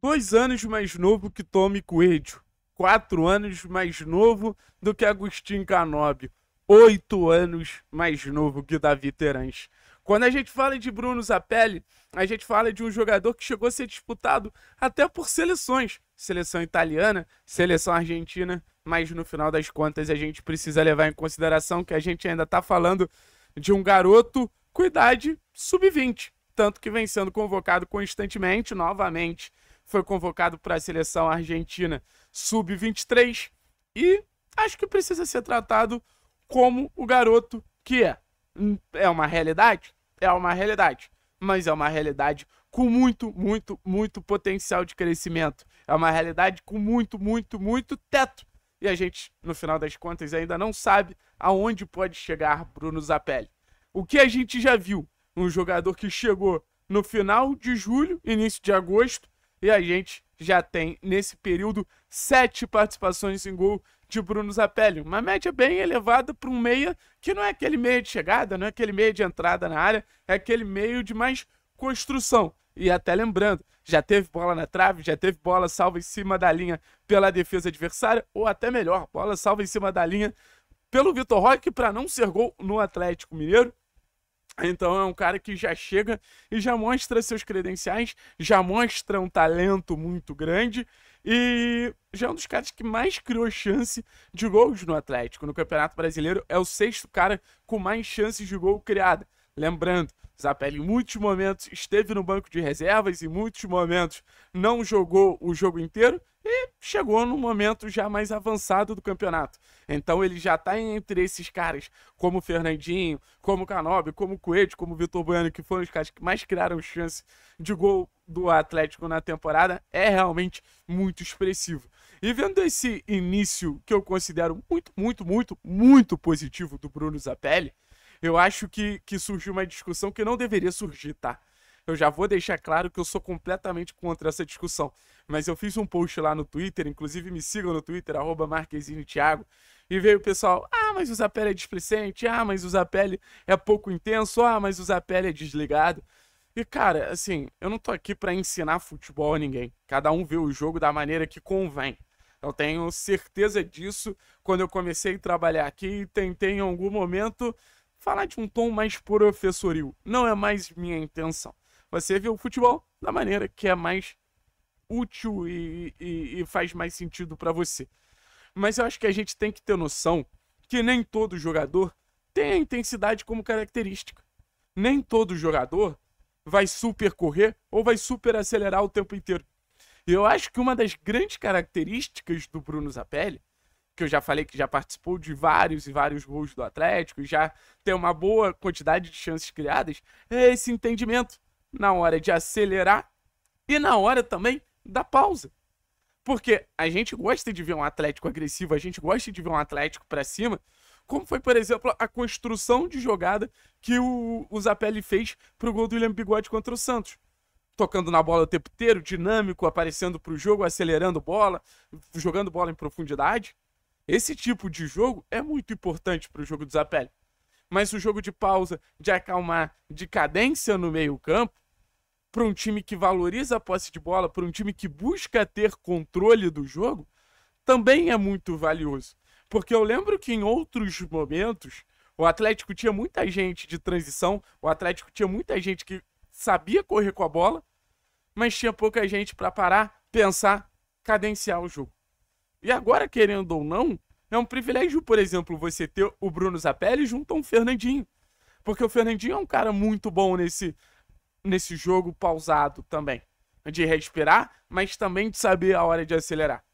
dois anos mais novo que Tommy Coelho, quatro anos mais novo do que Agostinho Canóbio, oito anos mais novo que Davi Terãs. Quando a gente fala de Bruno Zapelli, a gente fala de um jogador que chegou a ser disputado até por seleções, seleção italiana, seleção argentina, mas no final das contas a gente precisa levar em consideração que a gente ainda está falando de um garoto com idade sub-20, tanto que vem sendo convocado constantemente, novamente foi convocado para a seleção argentina sub-23 e acho que precisa ser tratado como o garoto que é. Hum, é uma realidade? É uma realidade. Mas é uma realidade com muito, muito, muito potencial de crescimento. É uma realidade com muito, muito, muito teto. E a gente, no final das contas, ainda não sabe aonde pode chegar Bruno Zapelli. O que a gente já viu? Um jogador que chegou no final de julho, início de agosto, e a gente já tem, nesse período, sete participações em gol de Bruno Zapelli. Uma média bem elevada para um meia, que não é aquele meio de chegada, não é aquele meio de entrada na área, é aquele meio de mais construção. E até lembrando, já teve bola na trave, já teve bola salva em cima da linha pela defesa adversária, ou até melhor, bola salva em cima da linha pelo Vitor Roque para não ser gol no Atlético Mineiro. Então é um cara que já chega e já mostra seus credenciais, já mostra um talento muito grande e já é um dos caras que mais criou chance de gols no Atlético. No Campeonato Brasileiro é o sexto cara com mais chances de gol criada. Lembrando, Zapelli em muitos momentos esteve no banco de reservas, em muitos momentos não jogou o jogo inteiro e chegou no momento já mais avançado do campeonato. Então ele já está entre esses caras, como Fernandinho, como Canobi, como Coelho, como Vitor Bueno, que foram os caras que mais criaram chance de gol do Atlético na temporada, é realmente muito expressivo. E vendo esse início que eu considero muito, muito, muito, muito positivo do Bruno Zapelli, eu acho que, que surgiu uma discussão que não deveria surgir, tá? Eu já vou deixar claro que eu sou completamente contra essa discussão. Mas eu fiz um post lá no Twitter, inclusive me sigam no Twitter, arroba Thiago, e veio o pessoal, ah, mas usar pele é displicente, ah, mas usar pele é pouco intenso, ah, mas usar pele é desligado. E, cara, assim, eu não tô aqui para ensinar futebol a ninguém. Cada um vê o jogo da maneira que convém. Eu tenho certeza disso. Quando eu comecei a trabalhar aqui, e tentei em algum momento falar de um tom mais professoril. Não é mais minha intenção. Você vê o futebol da maneira que é mais útil e, e, e faz mais sentido para você. Mas eu acho que a gente tem que ter noção que nem todo jogador tem a intensidade como característica. Nem todo jogador vai super correr ou vai super acelerar o tempo inteiro. Eu acho que uma das grandes características do Bruno Zapelli que eu já falei que já participou de vários e vários gols do Atlético e já tem uma boa quantidade de chances criadas, é esse entendimento na hora de acelerar e na hora também da pausa. Porque a gente gosta de ver um Atlético agressivo, a gente gosta de ver um Atlético para cima, como foi, por exemplo, a construção de jogada que o, o Zapelli fez pro gol do William Bigode contra o Santos. Tocando na bola o tempo inteiro, dinâmico, aparecendo pro jogo, acelerando bola, jogando bola em profundidade. Esse tipo de jogo é muito importante para o jogo do Zapelli. Mas o jogo de pausa, de acalmar, de cadência no meio-campo, para um time que valoriza a posse de bola, para um time que busca ter controle do jogo, também é muito valioso. Porque eu lembro que em outros momentos o Atlético tinha muita gente de transição, o Atlético tinha muita gente que sabia correr com a bola, mas tinha pouca gente para parar, pensar, cadenciar o jogo. E agora, querendo ou não, é um privilégio, por exemplo, você ter o Bruno Zapelli junto a um Fernandinho. Porque o Fernandinho é um cara muito bom nesse, nesse jogo pausado também. De respirar, mas também de saber a hora de acelerar.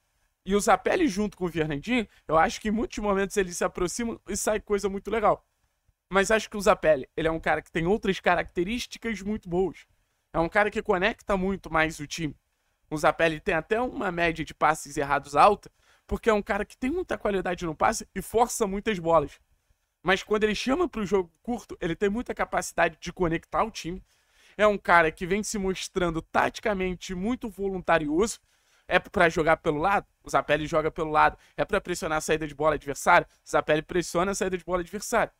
E o Zapelli junto com o Fernandinho, eu acho que em muitos momentos eles se aproximam e sai coisa muito legal. Mas acho que o Zapelli, ele é um cara que tem outras características muito boas. É um cara que conecta muito mais o time. O Zapelli tem até uma média de passes errados alta, porque é um cara que tem muita qualidade no passe e força muitas bolas. Mas quando ele chama para o jogo curto, ele tem muita capacidade de conectar o time. É um cara que vem se mostrando taticamente muito voluntarioso. É para jogar pelo lado, o Zapelli joga pelo lado. É para pressionar a saída de bola adversária, o Zapelli pressiona a saída de bola adversária.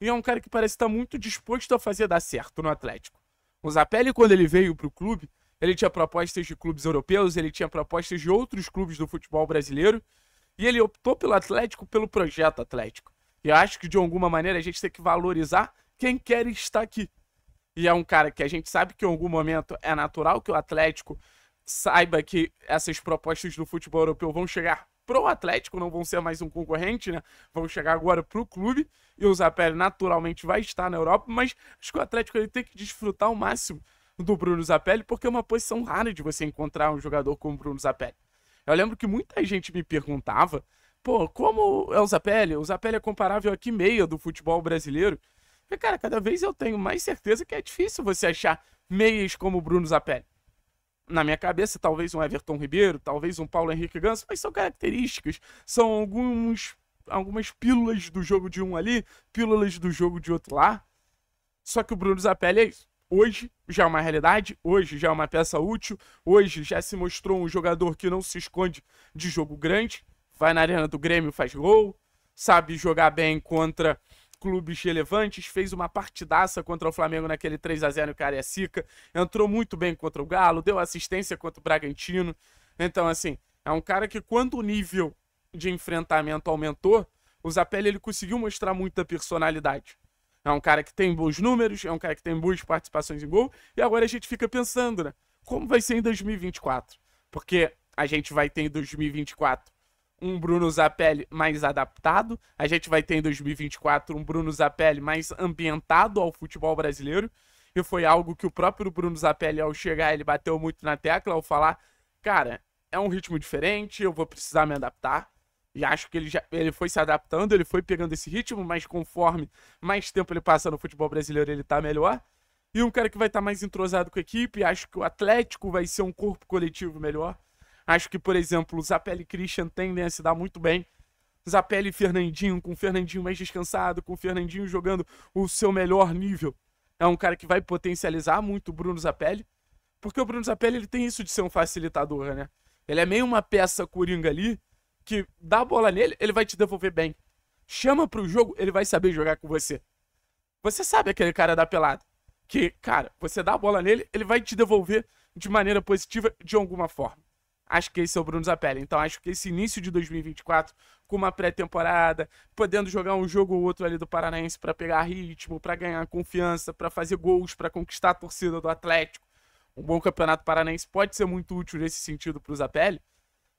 E é um cara que parece estar tá muito disposto a fazer dar certo no Atlético. O Zapelli, quando ele veio para o clube, ele tinha propostas de clubes europeus, ele tinha propostas de outros clubes do futebol brasileiro, e ele optou pelo Atlético, pelo projeto Atlético. E acho que de alguma maneira a gente tem que valorizar quem quer estar aqui. E é um cara que a gente sabe que em algum momento é natural que o Atlético saiba que essas propostas do futebol europeu vão chegar pro Atlético, não vão ser mais um concorrente, né? Vão chegar agora pro clube e o Zapelli naturalmente vai estar na Europa, mas acho que o Atlético ele tem que desfrutar ao máximo do Bruno Zapelli, porque é uma posição rara de você encontrar um jogador como o Bruno Zapelli. Eu lembro que muita gente me perguntava, pô, como é o Zapelli? O Zapelli é comparável aqui meia do futebol brasileiro. Porque, cara, cada vez eu tenho mais certeza que é difícil você achar meias como o Bruno Zapelli. Na minha cabeça, talvez um Everton Ribeiro, talvez um Paulo Henrique Ganso, mas são características, são alguns, algumas pílulas do jogo de um ali, pílulas do jogo de outro lá. Só que o Bruno Zapelli é isso hoje já é uma realidade, hoje já é uma peça útil, hoje já se mostrou um jogador que não se esconde de jogo grande, vai na arena do Grêmio, faz gol, sabe jogar bem contra clubes relevantes, fez uma partidaça contra o Flamengo naquele 3 a 0 no Cariacica, entrou muito bem contra o Galo, deu assistência contra o Bragantino. Então, assim, é um cara que quando o nível de enfrentamento aumentou, o Zapelli ele conseguiu mostrar muita personalidade. É um cara que tem bons números, é um cara que tem boas participações em gol. E agora a gente fica pensando, né? Como vai ser em 2024? Porque a gente vai ter em 2024 um Bruno Zapelli mais adaptado, a gente vai ter em 2024 um Bruno Zapelli mais ambientado ao futebol brasileiro. E foi algo que o próprio Bruno Zapelli, ao chegar, ele bateu muito na tecla ao falar: cara, é um ritmo diferente, eu vou precisar me adaptar. E acho que ele, já, ele foi se adaptando, ele foi pegando esse ritmo, mas conforme mais tempo ele passa no futebol brasileiro, ele tá melhor. E um cara que vai estar tá mais entrosado com a equipe, acho que o Atlético vai ser um corpo coletivo melhor. Acho que, por exemplo, o Zapelli e Christian tendem a se dar muito bem. Zapelli e Fernandinho, com o Fernandinho mais descansado, com o Fernandinho jogando o seu melhor nível. É um cara que vai potencializar muito o Bruno Zapelli. Porque o Bruno Zapelli ele tem isso de ser um facilitador, né? Ele é meio uma peça coringa ali, que dá a bola nele, ele vai te devolver bem. Chama para o jogo, ele vai saber jogar com você. Você sabe aquele cara da pelada. Que, cara, você dá a bola nele, ele vai te devolver de maneira positiva de alguma forma. Acho que esse é o Bruno Zapelli. Então acho que esse início de 2024, com uma pré-temporada, podendo jogar um jogo ou outro ali do Paranaense para pegar ritmo, para ganhar confiança, para fazer gols, para conquistar a torcida do Atlético. Um bom campeonato paranaense pode ser muito útil nesse sentido para o Zapelli.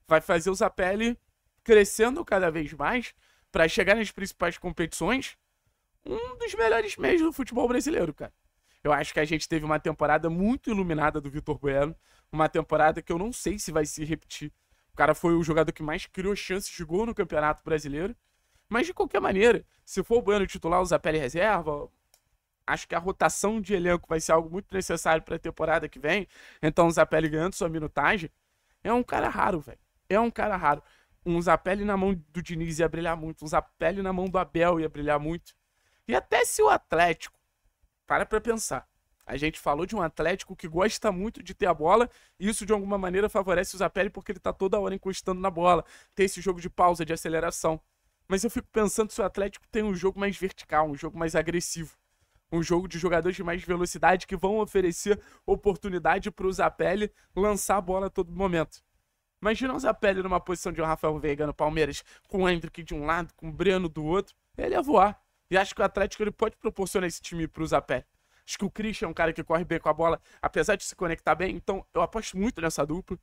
Vai fazer o Zapelli crescendo cada vez mais para chegar nas principais competições, um dos melhores meios do futebol brasileiro, cara. Eu acho que a gente teve uma temporada muito iluminada do Vitor Bueno, uma temporada que eu não sei se vai se repetir. O cara foi o jogador que mais criou chances de gol no Campeonato Brasileiro. Mas de qualquer maneira, se for o Bueno titular, usar pele é reserva, acho que a rotação de elenco vai ser algo muito necessário para a temporada que vem. Então, o Zapelli ganhando sua minutagem é um cara raro, velho. É um cara raro. Um Zapelli na mão do Diniz ia brilhar muito. Um Zapelli na mão do Abel ia brilhar muito. E até se o Atlético. Para pra pensar. A gente falou de um Atlético que gosta muito de ter a bola, e isso de alguma maneira favorece o Zapelli porque ele tá toda hora encostando na bola, tem esse jogo de pausa, de aceleração. Mas eu fico pensando se o Atlético tem um jogo mais vertical, um jogo mais agressivo, um jogo de jogadores de mais velocidade que vão oferecer oportunidade para o Zapelli lançar a bola a todo momento. Imagina o Zapelli numa posição de um Rafael Veiga no Palmeiras, com o Hendrick de um lado, com o Breno do outro. Ele ia voar. E acho que o Atlético ele pode proporcionar esse time pro Zapelli. Acho que o Christian é um cara que corre bem com a bola, apesar de se conectar bem. Então, eu aposto muito nessa dupla.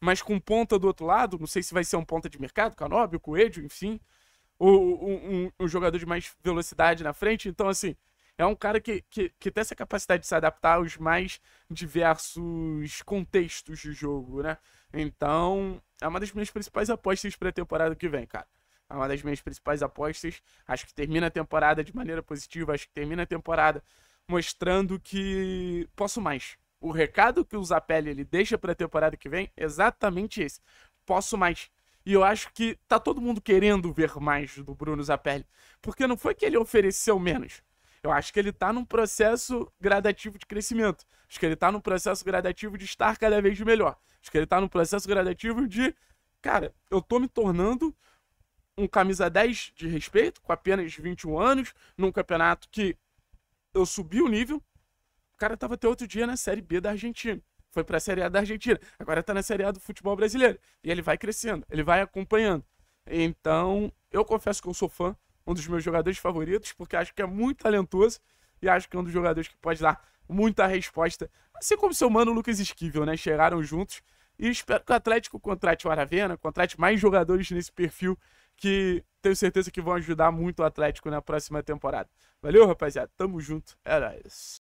Mas com ponta do outro lado, não sei se vai ser um ponta de mercado, o Coelho, enfim. Ou um, um, um jogador de mais velocidade na frente. Então, assim, é um cara que, que, que, tem essa capacidade de se adaptar aos mais diversos contextos de jogo, né? Então, é uma das minhas principais apostas para a temporada que vem, cara. É uma das minhas principais apostas. Acho que termina a temporada de maneira positiva. Acho que termina a temporada mostrando que posso mais. O recado que o Zapelli ele deixa para a temporada que vem é exatamente esse. Posso mais. E eu acho que tá todo mundo querendo ver mais do Bruno Zapelli. Porque não foi que ele ofereceu menos. Eu acho que ele tá num processo gradativo de crescimento. Acho que ele tá num processo gradativo de estar cada vez melhor. Acho que ele tá no processo gradativo de, cara, eu tô me tornando um camisa 10 de respeito, com apenas 21 anos, num campeonato que eu subi o nível. O cara tava até outro dia na Série B da Argentina. Foi pra Série A da Argentina. Agora tá na Série A do futebol brasileiro. E ele vai crescendo, ele vai acompanhando. Então, eu confesso que eu sou fã, um dos meus jogadores favoritos, porque acho que é muito talentoso e acho que é um dos jogadores que pode dar muita resposta assim como seu mano Lucas Esquivel, né? Chegaram juntos e espero que o Atlético contrate o Aravena, contrate mais jogadores nesse perfil que tenho certeza que vão ajudar muito o Atlético na próxima temporada. Valeu, rapaziada. Tamo junto. Era isso.